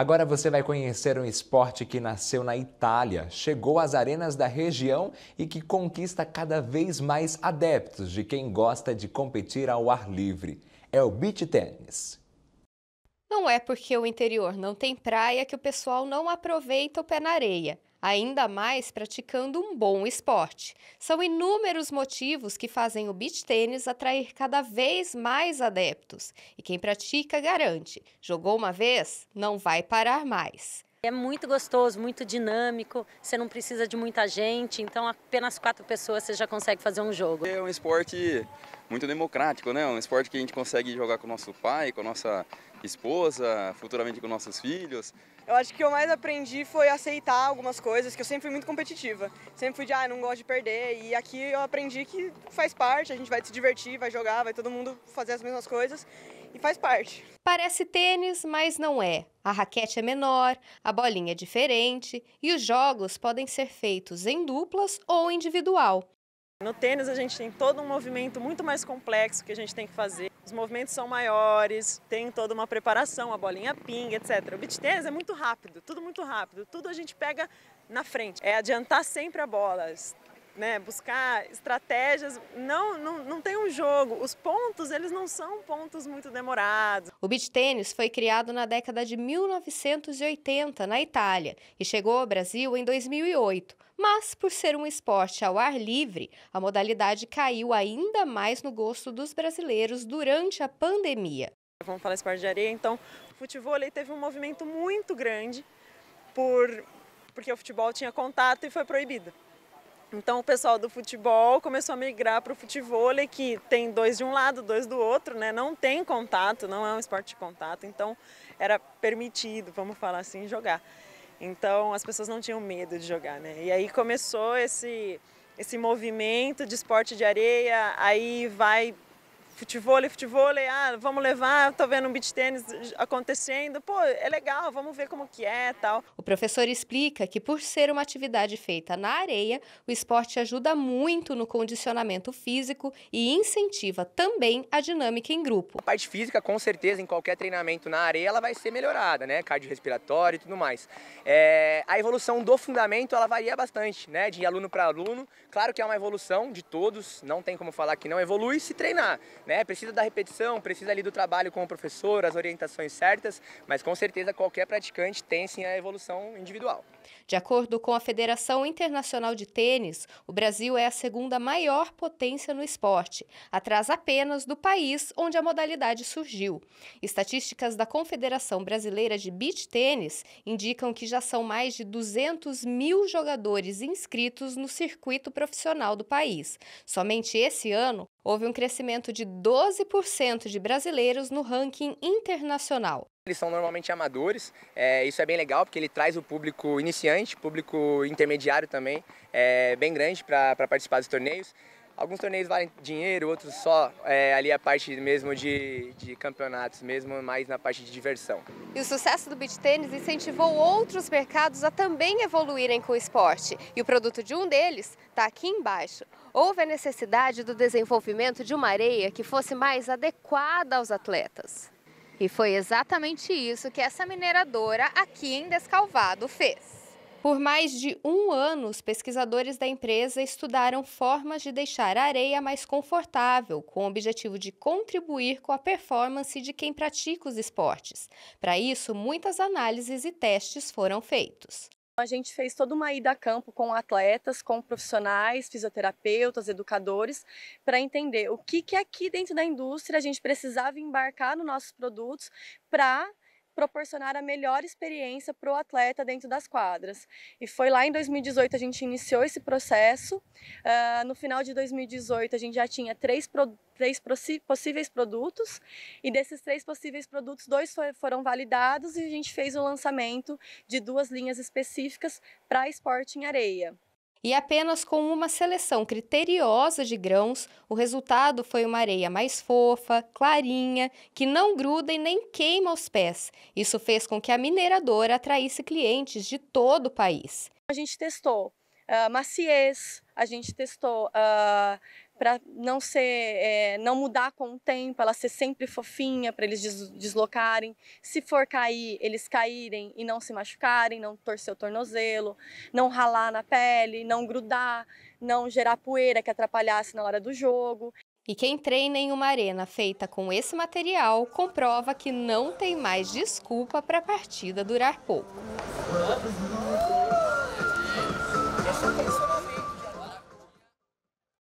Agora você vai conhecer um esporte que nasceu na Itália, chegou às arenas da região e que conquista cada vez mais adeptos de quem gosta de competir ao ar livre. É o beach tênis. Não é porque o interior não tem praia que o pessoal não aproveita o pé na areia ainda mais praticando um bom esporte. São inúmeros motivos que fazem o beach tênis atrair cada vez mais adeptos. E quem pratica garante: jogou uma vez, não vai parar mais. É muito gostoso, muito dinâmico, você não precisa de muita gente, então apenas quatro pessoas você já consegue fazer um jogo. É um esporte muito democrático, né? Um esporte que a gente consegue jogar com o nosso pai, com a nossa esposa, futuramente com nossos filhos. Eu acho que o que eu mais aprendi foi aceitar algumas coisas, que eu sempre fui muito competitiva. Sempre fui de, ah, não gosto de perder. E aqui eu aprendi que faz parte, a gente vai se divertir, vai jogar, vai todo mundo fazer as mesmas coisas e faz parte. Parece tênis, mas não é. A raquete é menor, a bolinha é diferente e os jogos podem ser feitos em duplas ou individual. No tênis a gente tem todo um movimento muito mais complexo que a gente tem que fazer. Os movimentos são maiores, tem toda uma preparação, a bolinha pinga, etc. O beat tênis é muito rápido, tudo muito rápido, tudo a gente pega na frente. É adiantar sempre a bola, né, buscar estratégias. Não, não, não tem um jogo. Os pontos, eles não são pontos muito demorados. O beach tênis foi criado na década de 1980 na Itália e chegou ao Brasil em 2008. Mas, por ser um esporte ao ar livre, a modalidade caiu ainda mais no gosto dos brasileiros durante a pandemia. Vamos falar esporte de areia, então o futebol teve um movimento muito grande por, porque o futebol tinha contato e foi proibido. Então o pessoal do futebol começou a migrar para o futebol, que tem dois de um lado, dois do outro, né? Não tem contato, não é um esporte de contato, então era permitido, vamos falar assim, jogar. Então as pessoas não tinham medo de jogar, né? E aí começou esse esse movimento de esporte de areia, aí vai futebol, futebol, ah, vamos levar, tô vendo um beach tênis acontecendo, pô, é legal, vamos ver como que é, tal. O professor explica que por ser uma atividade feita na areia, o esporte ajuda muito no condicionamento físico e incentiva também a dinâmica em grupo. A parte física, com certeza, em qualquer treinamento na areia, ela vai ser melhorada, né, cardiorrespiratório e tudo mais. É, a evolução do fundamento, ela varia bastante, né, de aluno para aluno. Claro que é uma evolução de todos, não tem como falar que não evolui se treinar. Né? Precisa da repetição, precisa ali do trabalho com o professor, as orientações certas, mas com certeza qualquer praticante tem sim a evolução individual. De acordo com a Federação Internacional de Tênis, o Brasil é a segunda maior potência no esporte, atrás apenas do país onde a modalidade surgiu. Estatísticas da Confederação Brasileira de Beach Tênis indicam que já são mais de 200 mil jogadores inscritos no circuito profissional do país. Somente esse ano, Houve um crescimento de 12% de brasileiros no ranking internacional. Eles são normalmente amadores, é, isso é bem legal porque ele traz o público iniciante, público intermediário também, é, bem grande para participar dos torneios. Alguns torneios valem dinheiro, outros só é, ali a parte mesmo de, de campeonatos, mesmo mais na parte de diversão. E o sucesso do beach tênis incentivou outros mercados a também evoluírem com o esporte. E o produto de um deles está aqui embaixo houve a necessidade do desenvolvimento de uma areia que fosse mais adequada aos atletas. E foi exatamente isso que essa mineradora aqui em Descalvado fez. Por mais de um ano, os pesquisadores da empresa estudaram formas de deixar a areia mais confortável, com o objetivo de contribuir com a performance de quem pratica os esportes. Para isso, muitas análises e testes foram feitos. Então, a gente fez toda uma ida a campo com atletas, com profissionais, fisioterapeutas, educadores, para entender o que, que aqui dentro da indústria a gente precisava embarcar nos nossos produtos para proporcionar a melhor experiência para o atleta dentro das quadras. E foi lá em 2018 a gente iniciou esse processo. Uh, no final de 2018 a gente já tinha três, pro, três possíveis produtos e desses três possíveis produtos, dois foi, foram validados e a gente fez o lançamento de duas linhas específicas para esporte em areia. E apenas com uma seleção criteriosa de grãos, o resultado foi uma areia mais fofa, clarinha, que não gruda e nem queima os pés. Isso fez com que a mineradora atraísse clientes de todo o país. A gente testou uh, maciez, a gente testou uh, para não ser, é, não mudar com o tempo, ela ser sempre fofinha para eles deslocarem. Se for cair, eles caírem e não se machucarem, não torcer o tornozelo, não ralar na pele, não grudar, não gerar poeira que atrapalhasse na hora do jogo. E quem treina em uma arena feita com esse material comprova que não tem mais desculpa para a partida durar pouco.